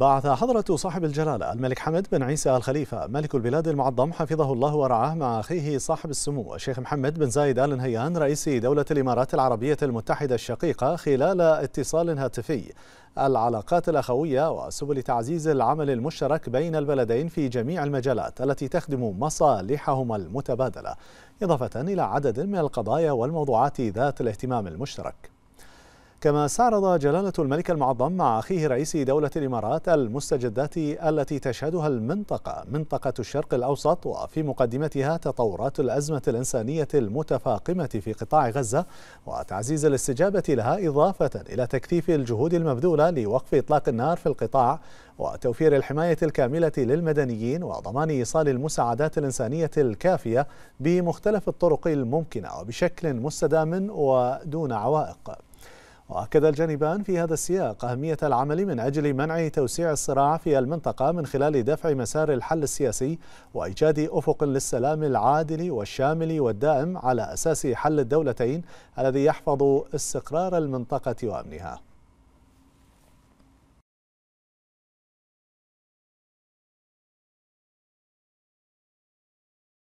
بعث حضرة صاحب الجلالة الملك حمد بن عيسى الخليفة ملك البلاد المعظم حفظه الله ورعاه مع أخيه صاحب السمو الشيخ محمد بن زايد آل نهيان رئيس دولة الإمارات العربية المتحدة الشقيقة خلال اتصال هاتفي العلاقات الأخوية وسبل تعزيز العمل المشترك بين البلدين في جميع المجالات التي تخدم مصالحهما المتبادلة إضافة إلى عدد من القضايا والموضوعات ذات الاهتمام المشترك كما استعرض جلالة الملك المعظم مع أخيه رئيس دولة الإمارات المستجدات التي تشهدها المنطقة منطقة الشرق الأوسط وفي مقدمتها تطورات الأزمة الإنسانية المتفاقمة في قطاع غزة وتعزيز الاستجابة لها إضافة إلى تكثيف الجهود المبذولة لوقف إطلاق النار في القطاع وتوفير الحماية الكاملة للمدنيين وضمان إيصال المساعدات الإنسانية الكافية بمختلف الطرق الممكنة وبشكل مستدام ودون عوائق وأكد الجانبان في هذا السياق أهمية العمل من أجل منع توسيع الصراع في المنطقة من خلال دفع مسار الحل السياسي وإيجاد أفق للسلام العادل والشامل والدائم على أساس حل الدولتين الذي يحفظ استقرار المنطقة وأمنها